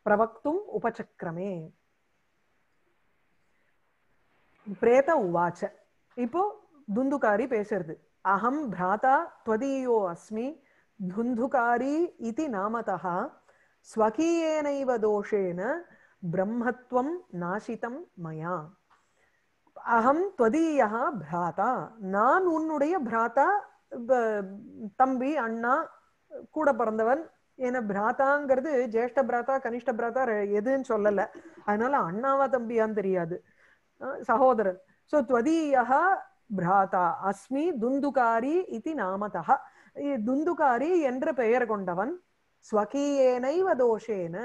பிரவக்தும் உபசக்கிரமே பிரேத உவாச்ச இப்போ துந்துகாரி பேசுறது அகம் பிராதா துவதியோ அஸ்மி धुन्धुकारी इति नामतः स्वकीयेनैव दोषेण ब्रह्मत्वं नाशितं मया அகம் துவதீயா பிராதா நான் உன்னுடைய பிராத்தா தம்பி அண்ணா கூட பிறந்தவன் ஏன்னா பிராத்தாங்கிறது ஜேஷ்ட பிராத்தா கனிஷ்ட பிராத்தா எதுன்னு சொல்லலை அதனால அண்ணாவா தம்பியான்னு தெரியாது சகோதரன் ஸோ துவதீயா பிராதா அஸ்மி துந்துகாரி இது நாமதா துந்துகாரி என்ற பெயர் கொண்டவன் ஸ்வகீயேனைவ தோஷேன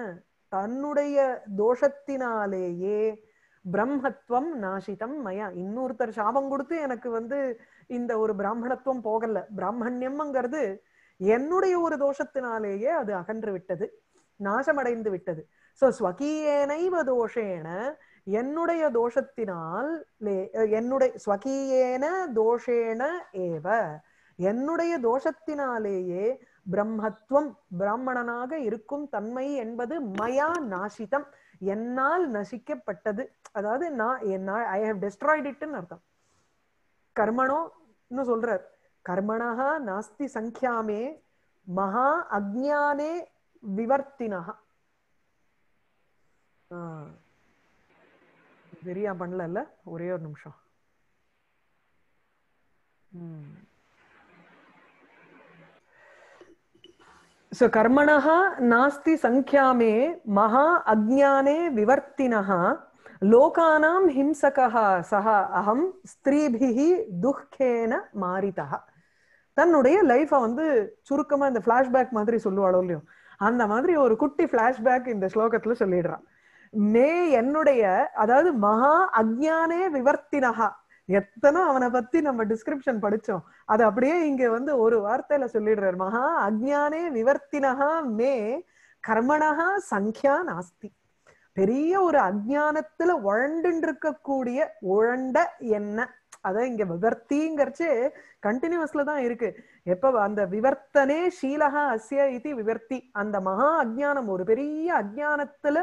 தன்னுடைய தோஷத்தினாலேயே பிரம்மத்துவம் நாசிதம் மயா இன்னொருத்தர் சாபம் கொடுத்து எனக்கு வந்து இந்த ஒரு பிராமணத்துவம் போகல பிராமணியம்ங்கிறது என்னுடைய ஒரு தோஷத்தினாலேயே அது அகன்று விட்டது நாசமடைந்து விட்டது சோ ஸ்வகீயேனைவ தோஷேன என்னுடைய தோஷத்தினால் என்னுடைய ஸ்வகீயேன தோஷேன ஏவ என்னுடைய தோஷத்தினாலேயே பிரம்மத்துவம் பிராமணனாக இருக்கும் தன்மை என்பது மயா நாசிதம் என்னால் நசிக்கப்பட்டது அதாவது நான் என்னால் ஐ ஹவ் டெஸ்ட்ராய்ட் இட்னு அர்த்தம் கர்மனோன்னு சொல்றார் கர்மணா நாஸ்தி சங்கியாமே மகா அக்ஞானே விவர்த்தினா சரியா பண்ணல ஒரே ஒரு நிமிஷம் ம் ஸோ கர்மணா நாஸ்தி சங்கியாமே மகா அஜானே விவர்த்தினா லோகானாம் ஹிம்சகா சஹா அகம் ஸ்திரீபிகி துக்கேன மாரிதா தன்னுடைய லைஃபை வந்து சுருக்கமாக இந்த ஃப்ளாஷ்பேக் மாதிரி சொல்லுவாளோ இல்லையோ அந்த மாதிரி ஒரு குட்டி ஃப்ளாஷ்பேக் இந்த ஸ்லோகத்தில் சொல்லிடுறான் மே என்னுடைய அதாவது மகா அஜானே விவர்த்தினஹா எத்தனோ அவனை பத்தி நம்ம டிஸ்கிரிப்ஷன் படிச்சோம் அது அப்படியே இங்க வந்து ஒரு வார்த்தையில சொல்லிடுறாரு மகா அஜ்ஞானே விவர்த்தினகா மே கர்மனகா சங்கியா நாஸ்தி பெரிய ஒரு அஜ்ஞானத்துல உழண்டுன்னு இருக்கக்கூடிய உழண்ட என்ன அதான் இங்க விவர்த்திங்கிறச்சு கண்டினியூஸ்ல தான் இருக்கு எப்ப அந்த விவர்த்தனே ஷீலகா அசிய இது விவர்த்தி அந்த மகா அஜ்ஞானம் ஒரு பெரிய அஜ்ஞானத்துல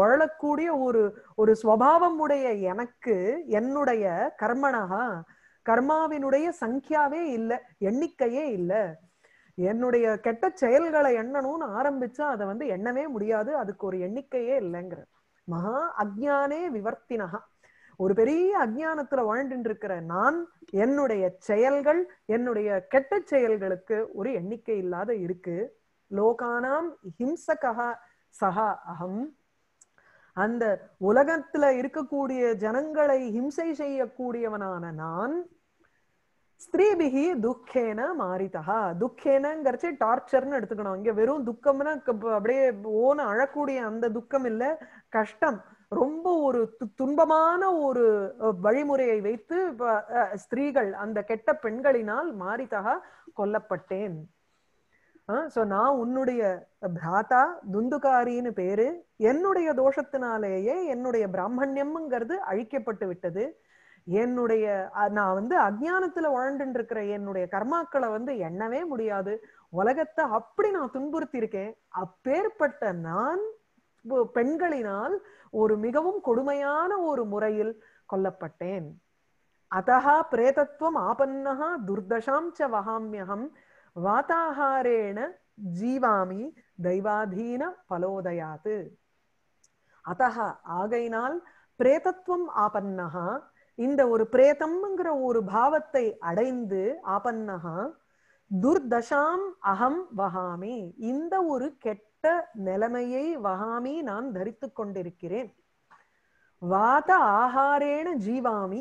உழலக்கூடிய ஒரு ஒரு ஸ்வபாவம் உடைய எனக்கு என்னுடைய கர்மனகா கர்மாவினுடைய சங்கியாவே இல்லை எண்ணிக்கையே இல்லை என்னுடைய கெட்ட செயல்களை எண்ணணும்னு ஆரம்பிச்சா அதை வந்து எண்ணவே முடியாது அதுக்கு ஒரு எண்ணிக்கையே இல்லைங்கிற மகா அஜானே விவர்த்தினகா ஒரு பெரிய அஜானத்துல வாழ்ந்துட்டு இருக்கிற நான் என்னுடைய செயல்கள் என்னுடைய கெட்ட செயல்களுக்கு ஒரு எண்ணிக்கை இல்லாத இருக்கு லோகானாம் ஹிம்சகா சகா அகம் அந்த உலகத்துல இருக்கக்கூடிய ஜனங்களை ஹிம்சை செய்யக்கூடியவனான நான் ஸ்திரீபிகி துக்கேன மாறிதா துக்கேனங்கிறச்சு டார்ச்சர்னு எடுத்துக்கணும் இங்க வெறும் துக்கம்னா அப்படியே ஓன அழக்கூடிய அந்த துக்கம் இல்ல கஷ்டம் ரொம்ப ஒரு துன்பமான ஒரு வழிமுறையை வைத்து ஸ்திரீகள் அந்த கெட்ட பெண்களினால் மாறிதா கொல்லப்பட்டேன் சோ நான் உன்னுடைய பிராத்தா துந்துகாரின்னு பேரு என்னுடைய தோஷத்தினாலேயே என்னுடைய பிராமணியம்ங்கிறது அழிக்கப்பட்டு விட்டது என்னுடைய நான் வந்து அஜானத்துல வாழ்ந்துட்டு இருக்கிற என்னுடைய கர்மாக்களை வந்து எண்ணவே முடியாது உலகத்தை அப்படி நான் துன்புறுத்தி இருக்கேன் அப்பேற்பட்ட நான் பெண்களினால் ஒரு மிகவும் கொடுமையான ஒரு முறையில் கொல்லப்பட்டேன் அத்தகா பிரேதத்துவம் ஆபன்னகா துர்தசாம் ச வகாமியகம் வாதாகாரேண ஜீவாமி தெய்வாதீன பலோதயாத்து அத்த ஆகையினால் பிரேதத்துவம் ஆபன்னகா இந்த ஒரு பிரேதம்ங்கிற ஒரு பாவத்தை அடைந்து ஆபன்னகா துர்தசாம் அகம் வகாமி இந்த ஒரு கெட்ட நிலைமையை வகாமி நான் தரித்து கொண்டிருக்கிறேன் வாத ஆகாரேன ஜீவாமி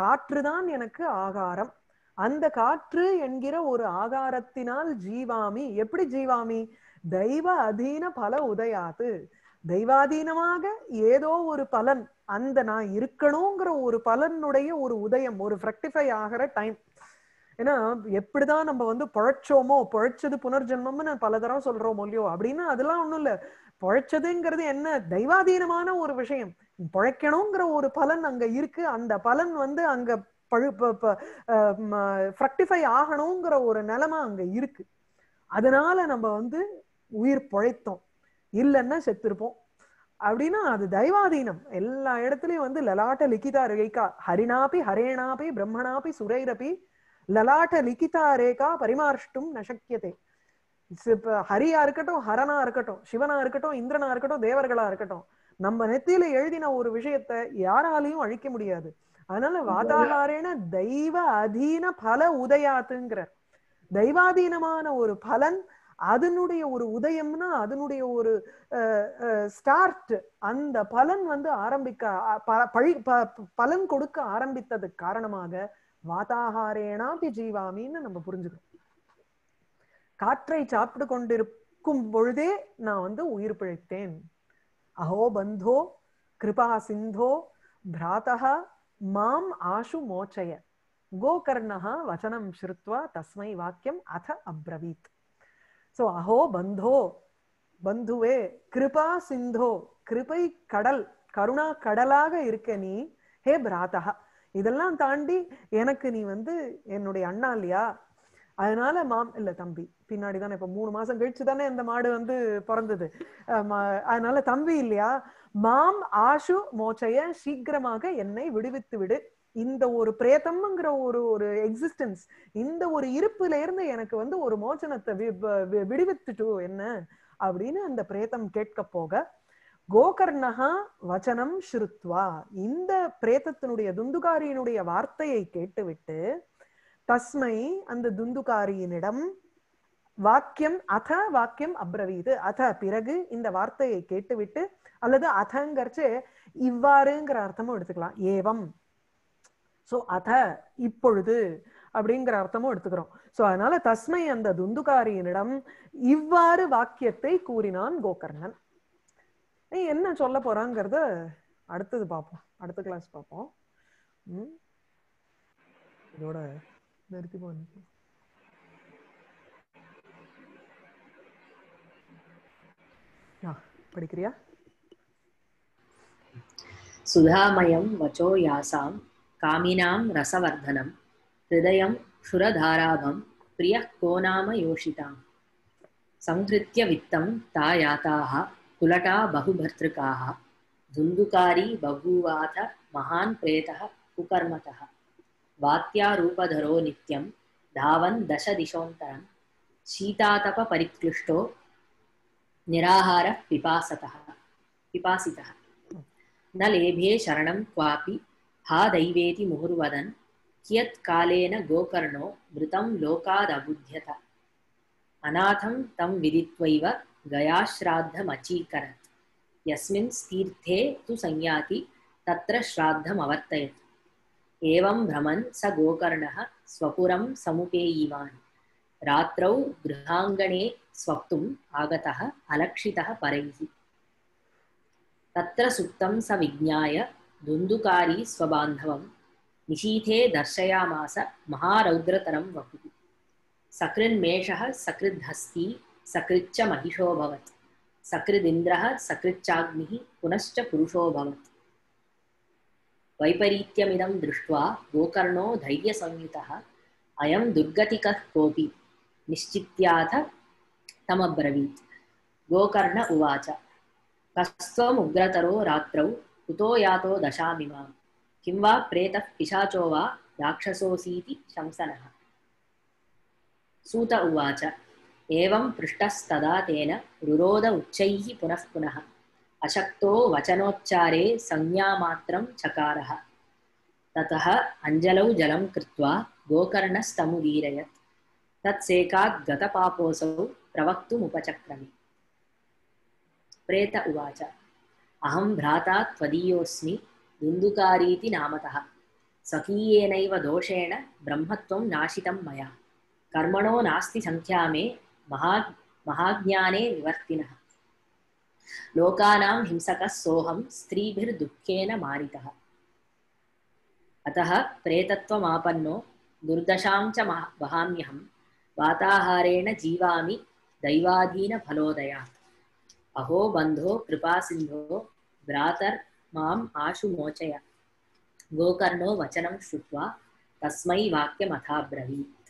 காற்றுதான் எனக்கு ஆகாரம் அந்த காற்று என்கிற ஒரு ஆகாரத்தினால் ஜீவாமி எப்படி ஜீவாமி தெய்வ அதீன பல உதயாது தெய்வாதீனமாக ஏதோ ஒரு பலன் அந்த நான் இருக்கணுங்கிற ஒரு பலனுடைய ஒரு உதயம் ஒரு ஃப்ரெக்டிஃபை ஆகிற டைம் ஏன்னா எப்படிதான் நம்ம வந்து புழைச்சோமோ புழைச்சது புனர்ஜென்மம்னு பல தடவை சொல்றோம் இல்லையோ அப்படின்னு அதெல்லாம் ஒண்ணும் இல்ல புழைச்சதுங்கிறது என்ன தெய்வாதீனமான ஒரு விஷயம் புழைக்கணுங்கிற ஒரு பலன் அங்க இருக்கு அந்த பலன் வந்து அங்க பழு ஃப்ரக்டிஃபை ஆகணுங்கிற ஒரு நிலைமை அங்க இருக்கு அதனால நம்ம வந்து உயிர் பொழைத்தோம் இல்லைன்னா செத்திருப்போம் அப்படின்னா அது தெய்வாதீனம் எல்லா இடத்துலயும் வந்து லலாட்ட லிகிதா ரேகா ஹரினாபி ஹரேனாபி பிரம்மணாபி சுரைரபி லலாட்ட லிகிதா ரேகா பரிமார்ஷ்டும் நசக்கியதே ஹரியா இருக்கட்டும் ஹரனா இருக்கட்டும் சிவனா இருக்கட்டும் இந்திரனா இருக்கட்டும் தேவர்களா இருக்கட்டும் நம்ம நெத்தியில எழுதின ஒரு விஷயத்த யாராலையும் அழிக்க முடியாது அதனால வாதாவாரேன தெய்வ அதீன பல உதயாத்துங்கிறார் தெய்வாதீனமான ஒரு பலன் அதனுடைய ஒரு உதயம்னா அதனுடைய ஒரு ஸ்டார்ட் அந்த பலன் வந்து ஆரம்பிக்க பழி பலன் கொடுக்க ஆரம்பித்தது காரணமாக வாதாகாரேனாபி ஜீவாமின்னு நம்ம புரிஞ்சுக்கணும் காற்றை சாப்பிட்டு கொண்டிருக்கும் பொழுதே நான் வந்து உயிர் பிழைத்தேன் அஹோ பந்தோ கிருபா சிந்தோ பிராதா மாம் ஆஷு மோச்சய கோகர்ணः வச்சனம் ஸ்ருத்வா தஸ்மை வாக்கியம் அத அப்ரவீத் ஸோ அஹோ பந்தோ பந்துவே கிருபா சிந்தோ கிருபை கடல் கருணா கடலாக இருக்க நீ ஹே பிராத்தகா இதெல்லாம் தாண்டி எனக்கு நீ வந்து என்னுடைய அண்ணா இல்லையா அதனால மாம் இல்ல தம்பி பின்னாடி தானே இப்ப மூணு மாசம் கழிச்சு தானே இந்த மாடு வந்து பிறந்தது அதனால தம்பி இல்லையா மாம் ஆஷு மோச்சைய சீக்கிரமாக என்னை விடுவித்து விடு இந்த ஒரு பிரேதம்ங்கிற ஒரு ஒரு எக்ஸிஸ்டன்ஸ் இந்த ஒரு இருப்புல இருந்து எனக்கு வந்து ஒரு மோச்சனத்தை விடுவித்துட்டு என்ன அப்படின்னு அந்த பிரேதம் கேட்க போக கோகர்ணகா வச்சனம் ஸ்ருத்வா இந்த பிரேதத்தினுடைய துந்துகாரியினுடைய வார்த்தையை கேட்டுவிட்டு தஸ்மை அந்த துந்துகாரியினிடம் வாக்கியம் அத வாக்கியம் அப்ரவீது அத பிறகு இந்த வார்த்தையை கேட்டுவிட்டு அல்லது அதங்கிறச்சு இவ்வாறுங்கிற அர்த்தமும் எடுத்துக்கலாம் ஏவம் ஸோ அத இப்பொழுது அப்படிங்கிற அர்த்தமும் எடுத்துக்கிறோம் ஸோ அதனால தஸ்மை அந்த துந்துகாரியினிடம் இவ்வாறு வாக்கியத்தை கூறினான் கோகர்ணன் என்ன சொல்ல போறாங்கிறத அடுத்தது பார்ப்போம் அடுத்த கிளாஸ் பார்ப்போம் இதோட nerti pon ah padikriya सुधामयं वचो यासां कामिनां रसवर्धनं हृदयं क्षुरधाराभं प्रियः को नाम योषितां संहृत्य वित्तं तायाताः कुलटा बहुभर्तृकाः धुन्धुकारी बभूवाथ महान् प्रेतः कुकर्मतः वात्यारूपधरो नित्यं धावन् दशदिशोऽन्तरं शीतातपरिक्लिष्टो निराहारः पिपासतः पिपासितः न लेभे शरणं क्वापि हा दैवेति मुहुर्वदन् कियत्कालेन गोकर्णो मृतं लोकादबुध्यत अनाथं तं विदित्वैव गयाश्राद्धमचीकरत् यस्मिन् तीर्थे तु संयाति तत्र श्राद्धमवर्तयत् एवं भ्रमन् स गोकर्णः स्वपुरं समुपेयिवान् रात्रौ गृहाङ्गणे स्वप्तुम् आगतः अलक्षितः परैः तत्र सुप्तं स विज्ञाय दुन्दुकारी स्वबान्धवं निशीथे दर्शयामास महारौद्रतरं वपुः सकृन्मेषः सकृद्हस्ती सकृच्च महिषोऽभवत् सकृदिन्द्रः सकृच्चाग्निः पुनश्च पुरुषोऽभवत् वैपरीत्यमिदं दृष्ट्वा गोकर्णो धैर्यसंयुतः अयं दुर्गतिकः कोऽपि निश्चित्याथ तमब्रवीत् गोकर्ण उवाच कस्त्वमुग्रतरो रात्रौ कुतो यातो दशामिमां किं वा प्रेतः पिशाचो वा राक्षसोऽसीति शंसनः सूत उवाच एवं पृष्टस्तदा तेन रुरोद उच्चैः पुनः पुनः अशक्तो वचनोच्चारे संज्ञा चकार ततः अञ्जलौ जलं कृत्वा गोकर्णस्तमुदीरयत् तत्सेकाद्गतपापोऽसौ प्रवक्तुमुपचक्रमे प्रेत उवाच अहं भ्राता त्वदीयोऽस्मि दुन्दुकारीति नामतः स्वकीयेनैव दोषेण ब्रह्मत्वं नाशितं मया कर्मणो नास्ति सङ्ख्या मे महा महाज्ञाने विवर्तिनः लोकानां हिंसकः सोऽहं स्त्रीभिर्दुःखेन मारितः अतः प्रेतत्वमापन्नो दुर्दशां च वहाम्यहं वाताहारेण जीवामि दैवाधीनफलोदयात् अहो बन्धो कृपासिन्धो भ्रातर् माम् आशु मोचय गोकर्णो वचनं श्रुत्वा तस्मै वाक्यमथाब्रवीत्